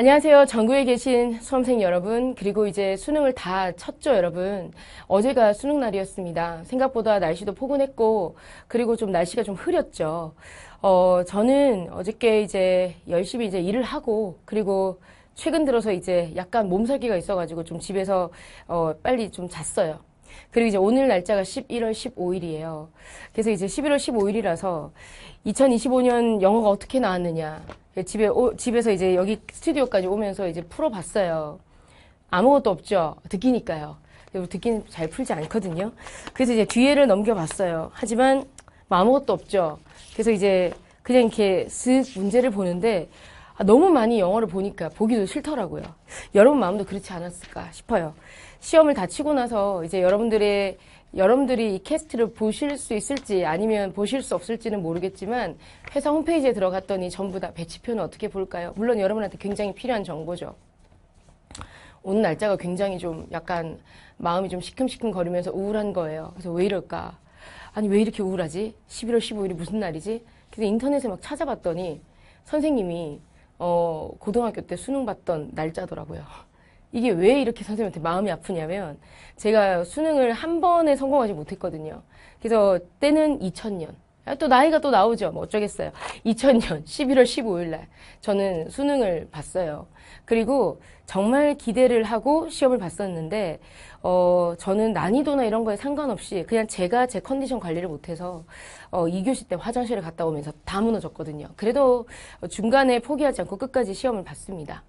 안녕하세요. 전국에 계신 수험생 여러분, 그리고 이제 수능을 다 쳤죠, 여러분. 어제가 수능 날이었습니다. 생각보다 날씨도 포근했고, 그리고 좀 날씨가 좀 흐렸죠. 어, 저는 어저께 이제 열심히 이제 일을 하고, 그리고 최근 들어서 이제 약간 몸살기가 있어가지고 좀 집에서 어, 빨리 좀 잤어요. 그리고 이제 오늘 날짜가 11월 15일이에요. 그래서 이제 11월 15일이라서 2025년 영어가 어떻게 나왔느냐. 그러니까 집에, 오, 집에서 이제 여기 스튜디오까지 오면서 이제 풀어봤어요. 아무것도 없죠. 듣기니까요. 듣기는 잘 풀지 않거든요. 그래서 이제 뒤에를 넘겨봤어요. 하지만 뭐 아무것도 없죠. 그래서 이제 그냥 이렇게 쓱 문제를 보는데 아, 너무 많이 영어를 보니까 보기도 싫더라고요. 여러분 마음도 그렇지 않았을까 싶어요. 시험을 다 치고 나서 이제 여러분들의 여러분들이 이 캐스트를 보실 수 있을지 아니면 보실 수 없을지는 모르겠지만 회사 홈페이지에 들어갔더니 전부 다 배치표는 어떻게 볼까요? 물론 여러분한테 굉장히 필요한 정보죠. 오늘 날짜가 굉장히 좀 약간 마음이 좀 시큼시큼 거리면서 우울한 거예요. 그래서 왜 이럴까? 아니 왜 이렇게 우울하지? 11월 15일이 무슨 날이지? 그래서 인터넷에 막 찾아봤더니 선생님이 어, 고등학교 때 수능 봤던 날짜더라고요. 이게 왜 이렇게 선생님한테 마음이 아프냐면 제가 수능을 한 번에 성공하지 못했거든요. 그래서 때는 2000년. 아, 또 나이가 또 나오죠. 뭐 어쩌겠어요. 2000년 11월 15일 날 저는 수능을 봤어요. 그리고 정말 기대를 하고 시험을 봤었는데 어 저는 난이도나 이런 거에 상관없이 그냥 제가 제 컨디션 관리를 못해서 어 2교시 때 화장실을 갔다 오면서 다 무너졌거든요. 그래도 중간에 포기하지 않고 끝까지 시험을 봤습니다.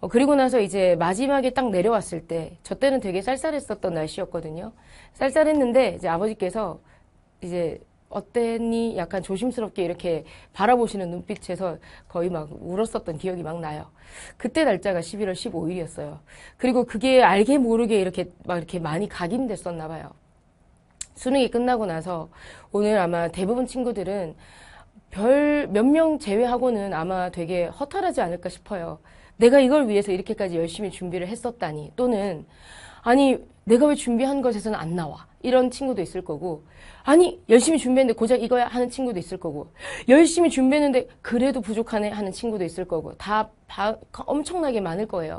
어, 그리고 나서 이제 마지막에 딱 내려왔을 때, 저 때는 되게 쌀쌀했었던 날씨였거든요. 쌀쌀했는데, 이제 아버지께서 이제 어땠니? 약간 조심스럽게 이렇게 바라보시는 눈빛에서 거의 막 울었었던 기억이 막 나요. 그때 날짜가 11월 15일이었어요. 그리고 그게 알게 모르게 이렇게 막 이렇게 많이 각인됐었나 봐요. 수능이 끝나고 나서 오늘 아마 대부분 친구들은 별 몇 명 제외하고는 아마 되게 허탈하지 않을까 싶어요. 내가 이걸 위해서 이렇게까지 열심히 준비를 했었다니 또는 아니 내가 왜 준비한 것에서는 안 나와 이런 친구도 있을 거고 아니 열심히 준비했는데 고작 이거야 하는 친구도 있을 거고 열심히 준비했는데 그래도 부족하네 하는 친구도 있을 거고 다 바, 엄청나게 많을 거예요.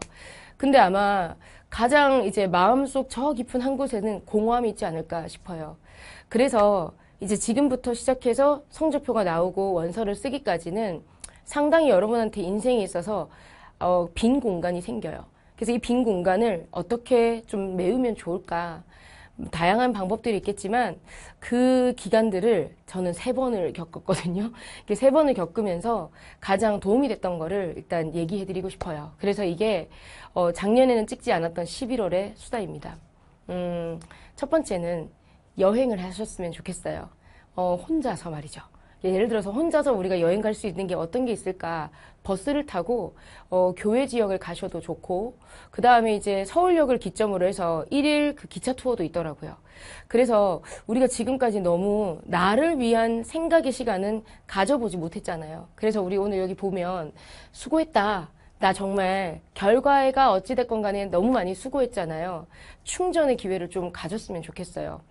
근데 아마 가장 이제 마음속 저 깊은 한 곳에는 공허함이 있지 않을까 싶어요. 그래서 이제 지금부터 시작해서 성적표가 나오고 원서를 쓰기까지는 상당히 여러분한테 인생에 있어서 어, 빈 공간이 생겨요. 그래서 이 빈 공간을 어떻게 좀 메우면 좋을까? 다양한 방법들이 있겠지만 그 기간들을 저는 세 번을 겪었거든요. 세 번을 겪으면서 가장 도움이 됐던 거를 일단 얘기해 드리고 싶어요. 그래서 이게 어, 작년에는 찍지 않았던 11월의 수다입니다. 음, 첫 번째는 여행을 하셨으면 좋겠어요. 어, 혼자서 말이죠. 예, 예를 들어서 혼자서 우리가 여행 갈 수 있는 게 어떤 게 있을까 버스를 타고 어, 교외 지역을 가셔도 좋고 그 다음에 이제 서울역을 기점으로 해서 1일 그 기차 투어도 있더라고요. 그래서 우리가 지금까지 너무 나를 위한 생각의 시간은 가져보지 못했잖아요. 그래서 우리 오늘 여기 보면 수고했다. 나 정말 결과가 어찌됐건 간에 너무 많이 수고했잖아요. 충전의 기회를 좀 가졌으면 좋겠어요.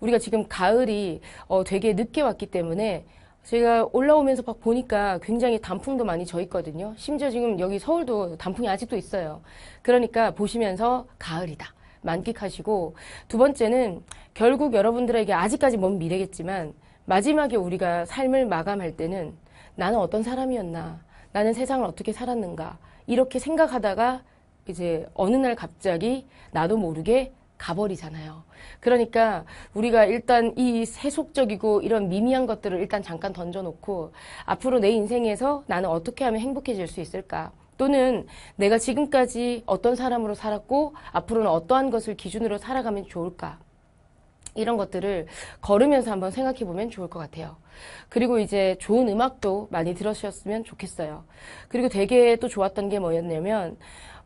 우리가 지금 가을이 어, 되게 늦게 왔기 때문에 제가 올라오면서 막 보니까 굉장히 단풍도 많이 져 있거든요. 심지어 지금 여기 서울도 단풍이 아직도 있어요. 그러니까 보시면서 가을이다. 만끽하시고 두 번째는 결국 여러분들에게 아직까지 먼 미래겠지만 마지막에 우리가 삶을 마감할 때는 나는 어떤 사람이었나 나는 세상을 어떻게 살았는가 이렇게 생각하다가 이제 어느 날 갑자기 나도 모르게 가버리잖아요. 그러니까 우리가 일단 이 세속적이고 이런 미미한 것들을 일단 잠깐 던져놓고 앞으로 내 인생에서 나는 어떻게 하면 행복해질 수 있을까? 또는 내가 지금까지 어떤 사람으로 살았고 앞으로는 어떠한 것을 기준으로 살아가면 좋을까? 이런 것들을 걸으면서 한번 생각해 보면 좋을 것 같아요. 그리고 이제 좋은 음악도 많이 들으셨으면 좋겠어요. 그리고 되게 또 좋았던 게 뭐였냐면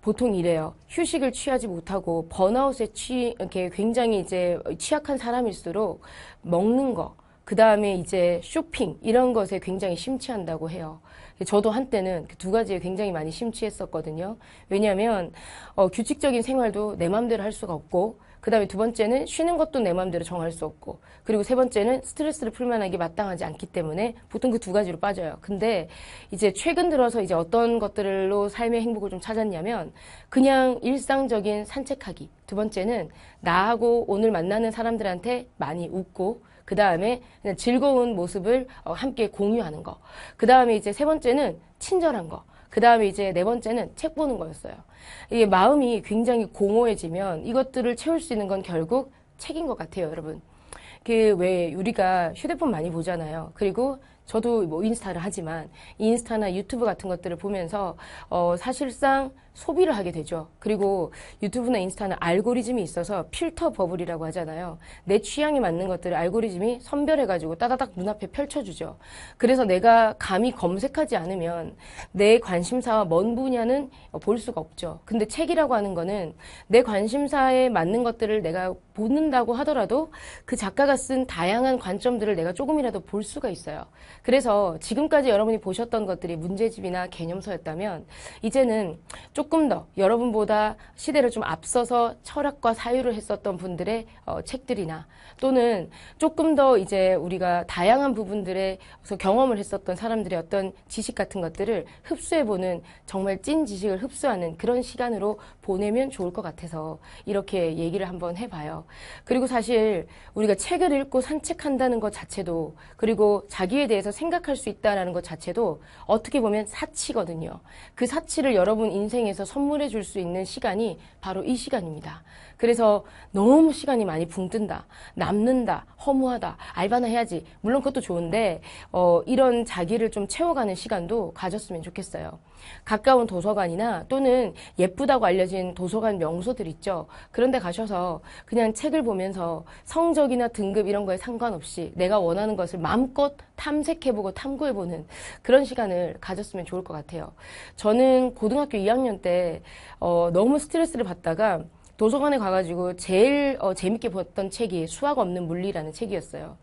보통 이래요. 휴식을 취하지 못하고 번아웃에 취 이렇게 굉장히 이제 취약한 사람일수록 먹는 거, 그 다음에 이제 쇼핑 이런 것에 굉장히 심취한다고 해요. 저도 한때는 그두 가지에 굉장히 많이 심취했었거든요. 왜냐하면 어, 규칙적인 생활도 내 마음대로 할 수가 없고 그 다음에 두 번째는 쉬는 것도 내 마음대로 정할 수 없고 그리고 세 번째는 스트레스를 풀만하게 마땅하지 않기 때문에 보통 그 두 가지로 빠져요. 근데 이제 최근 들어서 이제 어떤 것들로 삶의 행복을 좀 찾았냐면 그냥 일상적인 산책하기 두 번째는 나하고 오늘 만나는 사람들한테 많이 웃고 그 다음에 즐거운 모습을 어, 함께 공유하는 거. 그 다음에 이제 세 번째는 친절한 거. 그 다음에 이제 네 번째는 책 보는 거였어요. 이게 마음이 굉장히 공허해지면 이것들을 채울 수 있는 건 결국 책인 것 같아요, 여러분. 그 왜 우리가 휴대폰 많이 보잖아요. 그리고 저도 뭐 인스타를 하지만 인스타나 유튜브 같은 것들을 보면서 어 사실상 소비를 하게 되죠. 그리고 유튜브나 인스타는 알고리즘이 있어서 필터 버블이라고 하잖아요. 내 취향에 맞는 것들을 알고리즘이 선별해가지고 따다닥 눈앞에 펼쳐주죠. 그래서 내가 감히 검색하지 않으면 내 관심사와 먼 분야는 볼 수가 없죠. 근데 책이라고 하는 거는 내 관심사에 맞는 것들을 내가 보는다고 하더라도 그 작가가 쓴 다양한 관점들을 내가 조금이라도 볼 수가 있어요. 그래서 지금까지 여러분이 보셨던 것들이 문제집이나 개념서였다면 이제는 조금 더 여러분보다 시대를 좀 앞서서 철학과 사유를 했었던 분들의 어, 책들이나 또는 조금 더 이제 우리가 다양한 부분들에 경험을 했었던 사람들의 어떤 지식 같은 것들을 흡수해보는 정말 찐 지식을 흡수하는 그런 시간으로 보내면 좋을 것 같아서 이렇게 얘기를 한번 해봐요. 그리고 사실 우리가 책을 읽고 산책한다는 것 자체도 그리고 자기에 대해서 생각할 수 있다는 라것 자체도 어떻게 보면 사치거든요. 그 사치를 여러분 인생에 입장에서 선물해 줄 수 있는 시간이 바로 이 시간입니다. 그래서 너무 시간이 많이 붕뜬다, 남는다, 허무하다, 알바나 해야지. 물론 그것도 좋은데 어, 이런 자기를 좀 채워가는 시간도 가졌으면 좋겠어요. 가까운 도서관이나 또는 예쁘다고 알려진 도서관 명소들 있죠. 그런데 가셔서 그냥 책을 보면서 성적이나 등급 이런 거에 상관없이 내가 원하는 것을 마음껏 탐색해보고 탐구해보는 그런 시간을 가졌으면 좋을 것 같아요. 저는 고등학교 2학년 때 어, 너무 스트레스를 받다가 도서관에 가가지고 제일 어, 재밌게 봤던 책이 수학 없는 물리라는 책이었어요.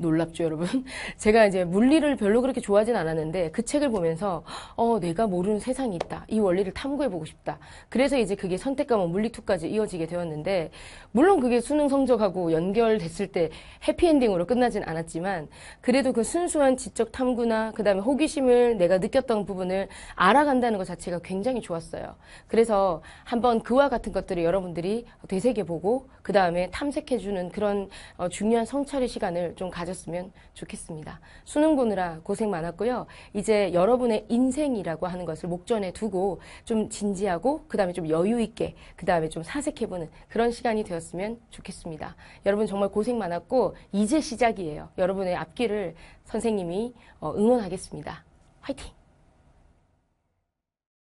놀랍죠, 여러분? 제가 이제 물리를 별로 그렇게 좋아하진 않았는데 그 책을 보면서 어, 내가 모르는 세상이 있다. 이 원리를 탐구해보고 싶다. 그래서 이제 그게 선택과목 물리2까지 이어지게 되었는데 물론 그게 수능 성적하고 연결됐을 때 해피엔딩으로 끝나진 않았지만 그래도 그 순수한 지적 탐구나 그 다음에 호기심을 내가 느꼈던 부분을 알아간다는 것 자체가 굉장히 좋았어요. 그래서 한번 그와 같은 것들을 여러분들이 되새겨보고 그 다음에 탐색해주는 그런 어, 중요한 성찰의 시간을 좀 가져 가졌으면 좋겠습니다. 수능 보느라 고생 많았고요. 이제 여러분의 인생이라고 하는 것을 목전에 두고 좀 진지하고 그다음에 좀 여유 있게 그다음에 좀 사색해 보는 그런 시간이 되었으면 좋겠습니다. 여러분 정말 고생 많았고 이제 시작이에요. 여러분의 앞길을 선생님이 어, 응원하겠습니다. 화이팅!